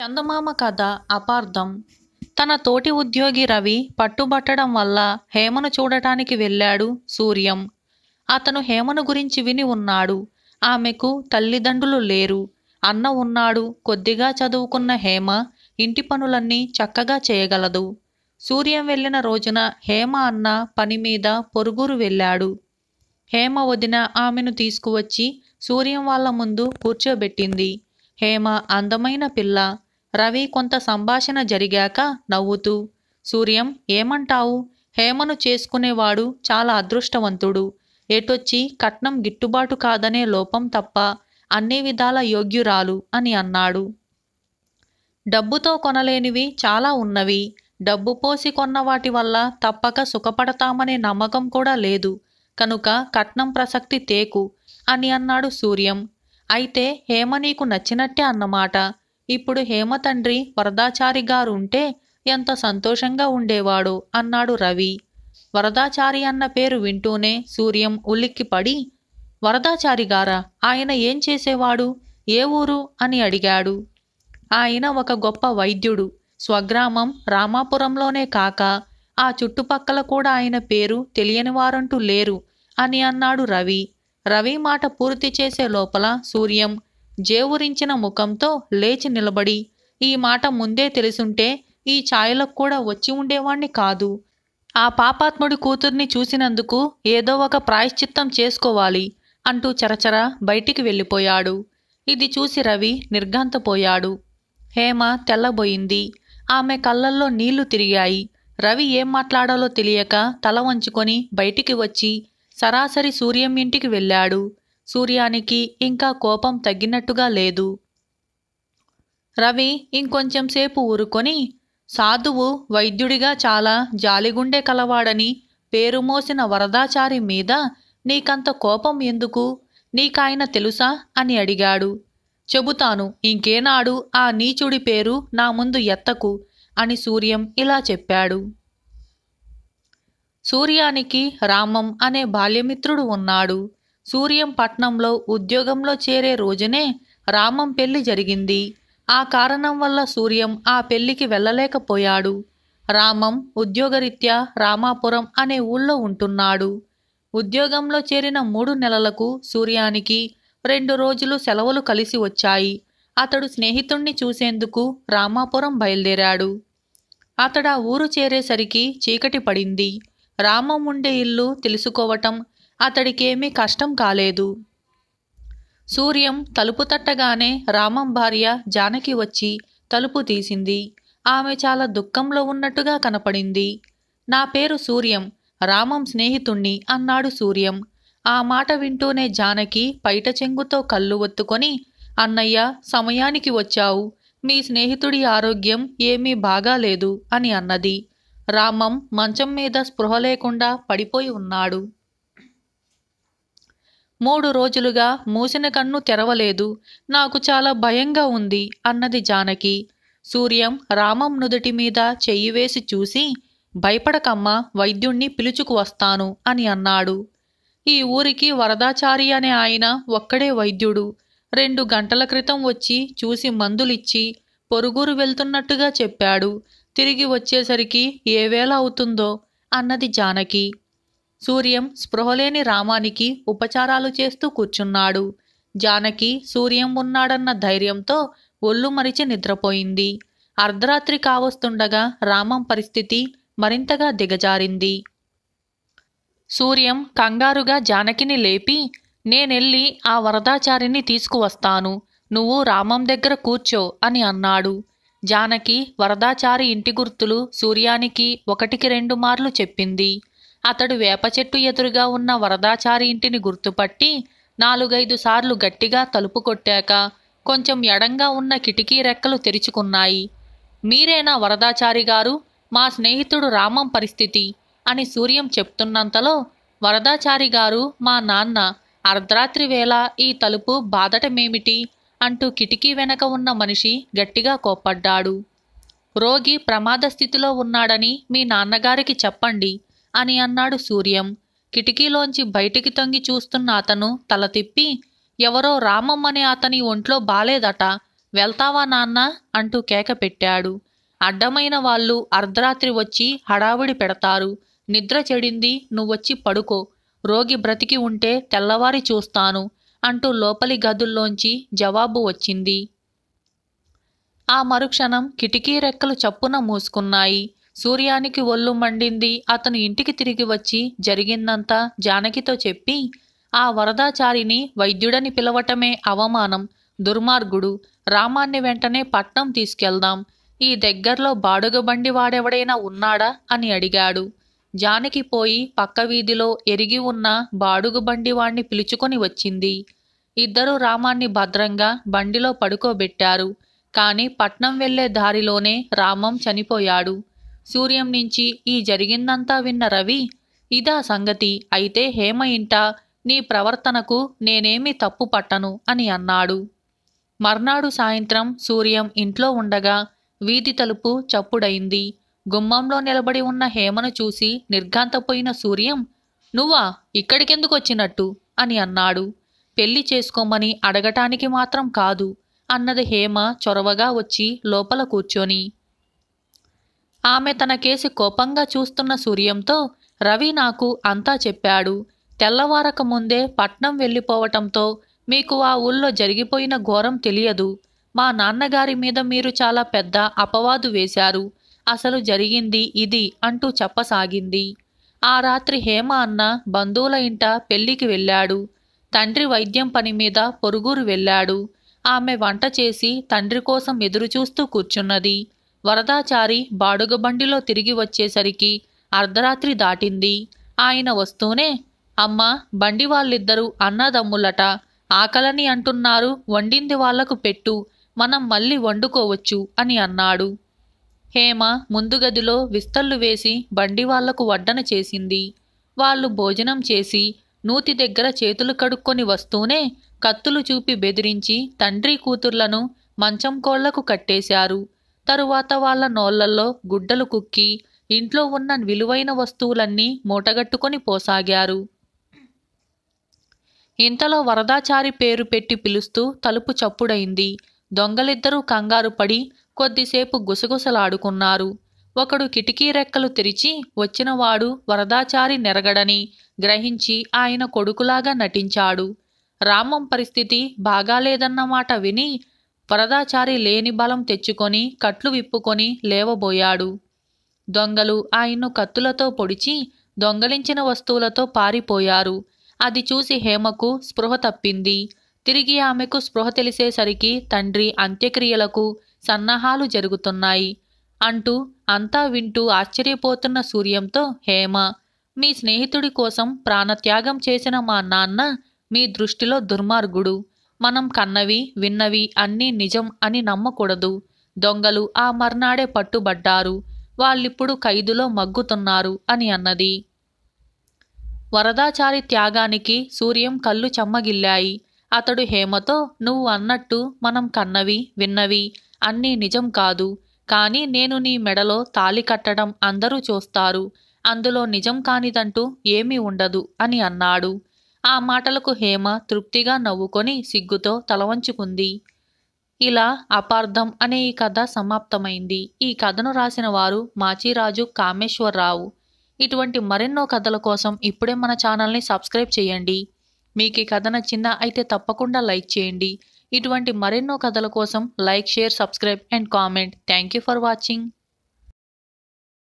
చందమామ కథ అపార్థం తన తోటి ఉద్యోగి రవి పట్టుబట్టడం వల్ల హేమను చూడటానికి వెళ్ళాడు సూర్యం అతను హేమను గురించి విని ఉన్నాడు ఆమెకు తల్లిదండ్రులు లేరు అన్న ఉన్నాడు కొద్దిగా చదువుకున్న హేమ ఇంటి పనులన్నీ చక్కగా చేయగలదు సూర్యం వెళ్ళిన రోజున హేమ అన్న పని మీద పొరుగురు వెళ్ళాడు హేమ వదిన ఆమెను తీసుకువచ్చి సూర్యం వాళ్ళ ముందు కూర్చోబెట్టింది హేమ అందమైన పిల్ల రవి కొంత సంభాషణ జరిగాక నవ్వుతూ సూర్యం ఏమంటావు హేమను చేసుకునేవాడు చాలా అదృష్టవంతుడు ఎటొచ్చి కట్నం గిట్టుబాటు కాదనే లోపం తప్ప అన్ని విధాల యోగ్యురాలు అని అన్నాడు డబ్బుతో కొనలేనివి చాలా ఉన్నవి డబ్బు పోసి కొన్న వాటి వల్ల తప్పక సుఖపడతామనే నమ్మకం కూడా లేదు కనుక కట్నం ప్రసక్తి తేకు అని అన్నాడు సూర్యం అయితే హేమ నీకు నచ్చినట్టే అన్నమాట ఇప్పుడు హేమతండ్రి వరదాచారి గారు ఉంటే ఎంత సంతోషంగా ఉండేవాడు అన్నాడు రవి వరదాచారి అన్న పేరు వింటూనే సూర్యం ఉలిక్కిపడి వరదాచారి గారా ఆయన ఏం చేసేవాడు ఏ ఊరు అని అడిగాడు ఆయన ఒక గొప్ప వైద్యుడు స్వగ్రామం రామాపురంలోనే కాక ఆ చుట్టుపక్కల కూడా ఆయన పేరు తెలియని వారంటూ లేరు అని అన్నాడు రవి రవి మాట పూర్తి చేసే లోపల సూర్యం జేవురించిన ముఖంతో లేచి నిలబడి ఈ మాట ముందే తెలుసుంటే ఈ ఛాయలకు కూడా వచ్చి ఉండేవాణ్ణి కాదు ఆ పాపాత్ముడి కూతుర్ని చూసినందుకు ఏదో ఒక ప్రాయశ్చిత్తం చేసుకోవాలి అంటూ చరచర బయటికి వెళ్ళిపోయాడు ఇది చూసి రవి నిర్ఘాంతపోయాడు హేమ తెల్లబోయింది ఆమె కళ్ళల్లో నీళ్లు తిరిగాయి రవి ఏం మాట్లాడాలో తెలియక తల వంచుకొని బయటికి వచ్చి సరాసరి సూర్యం ఇంటికి వెళ్ళాడు సూర్యానికి ఇంకా కోపం తగ్గినట్టుగా లేదు రవి ఇంకొంచెం సేపు ఊరుకొని సాధువు వైద్యుడిగా చాలా జాలిగుండె కలవాడని పేరుమోసిన వరదాచారి మీద నీకంత కోపం ఎందుకు నీకాయన తెలుసా అని అడిగాడు చెబుతాను ఇంకేనాడు ఆ నీచుడి పేరు నా ముందు ఎత్తకు అని సూర్యం ఇలా చెప్పాడు సూర్యానికి రామం అనే బాల్యమిత్రుడు ఉన్నాడు సూర్యం పట్నంలో ఉద్యోగంలో చేరే రోజునే రామం పెళ్లి జరిగింది ఆ కారణం వల్ల సూర్యం ఆ పెళ్లికి వెళ్ళలేకపోయాడు రామం ఉద్యోగరీత్యా రామాపురం అనే ఊళ్ళో ఉంటున్నాడు ఉద్యోగంలో చేరిన మూడు నెలలకు సూర్యానికి రెండు రోజులు సెలవులు కలిసి వచ్చాయి అతడు స్నేహితుణ్ణి చూసేందుకు రామాపురం బయలుదేరాడు అతడా ఊరు చేరేసరికి చీకటి పడింది రామం ఉండే ఇల్లు తెలుసుకోవటం అతడికేమీ కష్టం కాలేదు సూర్యం తలుపు తట్టగానే రామం భార్య జానకి వచ్చి తలుపు తీసింది ఆమె చాలా దుఃఖంలో ఉన్నట్టుగా కనపడింది నా పేరు సూర్యం రామం స్నేహితుణ్ణి అన్నాడు సూర్యం ఆ మాట వింటూనే జానకి పైట చెంగుతో కళ్ళు ఒత్తుకొని అన్నయ్య సమయానికి వచ్చావు మీ స్నేహితుడి ఆరోగ్యం ఏమీ బాగాలేదు అని అన్నది రామం మంచం మీద స్పృహ లేకుండా పడిపోయి ఉన్నాడు మూడు రోజులుగా మూసిన కన్ను తెరవలేదు నాకు చాలా భయంగా ఉంది అన్నది జానకి సూర్యం రామం నుదుటి మీద చెయ్యి వేసి చూసి భయపడకమ్మా వైద్యుణ్ణి పిలుచుకు వస్తాను అని అన్నాడు ఈ ఊరికి వరదాచారి అనే ఆయన ఒక్కడే వైద్యుడు రెండు గంటల క్రితం వచ్చి చూసి మందులిచ్చి పొరుగురు వెళ్తున్నట్టుగా చెప్పాడు తిరిగి వచ్చేసరికి ఏవేళ అవుతుందో అన్నది జానకి సూర్యం స్పృహలేని రామానికి ఉపచారాలు చేస్తూ కూర్చున్నాడు జానకి సూర్యం ఉన్నాడన్న ధైర్యంతో ఒళ్ళు మరిచి నిద్రపోయింది అర్ధరాత్రి కావస్తుండగా రామం పరిస్థితి మరింతగా దిగజారింది సూర్యం కంగారుగా జానకిని లేపి నేనెళ్ళి ఆ వరదాచారిని తీసుకువస్తాను నువ్వు రామం దగ్గర కూర్చో అని అన్నాడు జానకి వరదాచారి ఇంటి గుర్తులు సూర్యానికి ఒకటికి రెండు మార్లు చెప్పింది అతడు వేప చెట్టు ఎదురుగా ఉన్న వరదాచారి ఇంటిని గుర్తుపట్టి నాలుగైదు సార్లు గట్టిగా తలుపు కొట్టాక కొంచెం ఎడంగా ఉన్న కిటికీ రెక్కలు తెరుచుకున్నాయి మీరేనా వరదాచారి గారు మా స్నేహితుడు రామం పరిస్థితి అని సూర్యం చెప్తున్నంతలో వరదాచారి గారు మా నాన్న అర్ధరాత్రి వేళ ఈ తలుపు బాధటమేమిటి అంటూ కిటికీ వెనక ఉన్న మనిషి గట్టిగా కోప్పడ్డాడు రోగి ప్రమాద స్థితిలో ఉన్నాడని మీ నాన్నగారికి చెప్పండి అని అన్నాడు సూర్యం కిటికీలోంచి బయటికి తొంగి చూస్తున్న అతను తల తిప్పి ఎవరో రామం అనే అతని ఒంట్లో బాలేదట వెళ్తావా నాన్న అంటూ కేక పెట్టాడు అడ్డమైన వాళ్ళు అర్ధరాత్రి వచ్చి హడావిడి పెడతారు నిద్ర చెడింది నువ్వొచ్చి పడుకో రోగి బ్రతికి ఉంటే తెల్లవారి చూస్తాను అంటూ లోపలి గదుల్లోంచి జవాబు వచ్చింది ఆ మరుక్షణం కిటికీ రెక్కలు చప్పున మూసుకున్నాయి సూర్యానికి ఒళ్ళు మండింది అతను ఇంటికి తిరిగి వచ్చి జరిగిందంతా జానకితో చెప్పి ఆ వరదాచారిని వైద్యుడని పిలవటమే అవమానం దుర్మార్గుడు రామాన్ని వెంటనే పట్నం తీసుకెళ్దాం ఈ దగ్గర్లో బాడుగ బండి వాడెవడైనా ఉన్నాడా అని అడిగాడు జానకి పోయి పక్క వీధిలో ఎరిగి ఉన్న బాడుగు బండి వాణ్ణి పిలుచుకొని వచ్చింది ఇద్దరూ రామాన్ని భద్రంగా బండిలో పడుకోబెట్టారు కాని పట్నం వెళ్లే దారిలోనే రామం చనిపోయాడు సూర్యం నుంచి ఈ జరిగిందంతా విన్న రవి ఇదా సంగతి అయితే హేమ ఇంట నీ ప్రవర్తనకు నేనేమి తప్పు పట్టను అని అన్నాడు మర్నాడు సాయంత్రం సూర్యం ఇంట్లో ఉండగా వీధి తలుపు చప్పుడైంది గుమ్మంలో నిలబడి ఉన్న హేమను చూసి నిర్ఘాంతపోయిన సూర్యం నువ్వా ఇక్కడికెందుకు వచ్చినట్టు అని అన్నాడు పెళ్లి చేసుకోమని అడగటానికి మాత్రం కాదు అన్నది హేమ చొరవగా వచ్చి లోపల కూర్చొని ఆమె తన కేసి కోపంగా చూస్తున్న సూర్యంతో రవి నాకు అంతా చెప్పాడు తెల్లవారక ముందే పట్నం వెళ్ళిపోవటంతో మీకు ఆ ఊళ్ళో జరిగిపోయిన ఘోరం తెలియదు మా నాన్నగారి మీద మీరు చాలా పెద్ద అపవాదు వేశారు అసలు జరిగింది ఇది అంటూ చెప్పసాగింది ఆ రాత్రి హేమ అన్న బంధువుల ఇంట పెళ్లికి వెళ్ళాడు తండ్రి వైద్యం పని మీద పొరుగురు వెళ్ళాడు ఆమె వంట చేసి తండ్రి కోసం ఎదురుచూస్తూ కూర్చున్నది వరదాచారి బాడుగ బండిలో తిరిగి వచ్చేసరికి అర్ధరాత్రి దాటింది ఆయన వస్తూనే అమ్మ బండి వాళ్ళిద్దరూ అన్నదమ్ములట ఆకలని అంటున్నారు వండింది వాళ్లకు పెట్టు మనం మళ్ళీ వండుకోవచ్చు అని అన్నాడు హేమ ముందుగదిలో విస్తళ్ళు వేసి బండి వాళ్లకు వడ్డన చేసింది వాళ్ళు భోజనం చేసి నూతి దగ్గర చేతులు కడుక్కొని వస్తూనే కత్తులు చూపి బెదిరించి తండ్రి కూతుర్లను మంచం కోళ్లకు కట్టేశారు తరువాత వాళ్ళ నోళ్లలో గుడ్డలు కుక్కి ఇంట్లో ఉన్న విలువైన వస్తువులన్నీ మూటగట్టుకొని పోసాగారు ఇంతలో వరదాచారి పేరు పెట్టి పిలుస్తూ తలుపు చప్పుడైంది దొంగలిద్దరూ కంగారు పడి కొద్దిసేపు గుసగుసలాడుకున్నారు ఒకడు కిటికీ రెక్కలు తెరిచి వచ్చినవాడు వరదాచారి నెరగడని గ్రహించి ఆయన కొడుకులాగా నటించాడు రామం పరిస్థితి బాగాలేదన్నమాట విని వరదాచారి లేని బలం తెచ్చుకొని కట్లు విప్పుకొని లేవబోయాడు దొంగలు ఆయన్ను కత్తులతో పొడిచి దొంగలించిన వస్తువులతో పారిపోయారు అది చూసి హేమకు స్పృహ తప్పింది తిరిగి ఆమెకు స్పృహ తెలిసేసరికి తండ్రి అంత్యక్రియలకు సన్నాహాలు జరుగుతున్నాయి అంటూ అంతా వింటూ ఆశ్చర్యపోతున్న సూర్యంతో హేమ మీ స్నేహితుడి కోసం ప్రాణత్యాగం చేసిన మా నాన్న మీ దృష్టిలో దుర్మార్గుడు మనం కన్నవి విన్నవి అన్నీ నిజం అని నమ్మకూడదు దొంగలు ఆ మర్నాడే పట్టుబడ్డారు వాళ్ళిప్పుడు ఖైదులో మగ్గుతున్నారు అని అన్నది వరదాచారి త్యాగానికి సూర్యం కళ్ళు చెమ్మగిల్లాయి అతడు హేమతో నువ్వు అన్నట్టు మనం కన్నవి విన్నవి అన్నీ నిజం కాదు కానీ నేను నీ మెడలో తాలి కట్టడం అందరూ చూస్తారు అందులో నిజం కానిదంటూ ఏమీ ఉండదు అని అన్నాడు ఆ మాటలకు హేమ తృప్తిగా నవ్వుకొని సిగ్గుతో తలవంచుకుంది ఇలా అపార్థం అనే ఈ కథ సమాప్తమైంది ఈ కథను రాసిన వారు మాచిరాజు కామేశ్వరరావు ఇటువంటి మరెన్నో కథల కోసం ఇప్పుడే మన ఛానల్ని సబ్స్క్రైబ్ చేయండి మీకు ఈ కథ నచ్చిందా అయితే తప్పకుండా లైక్ చేయండి ఇటువంటి మరెన్నో కథల కోసం like share subscribe and comment thank you for watching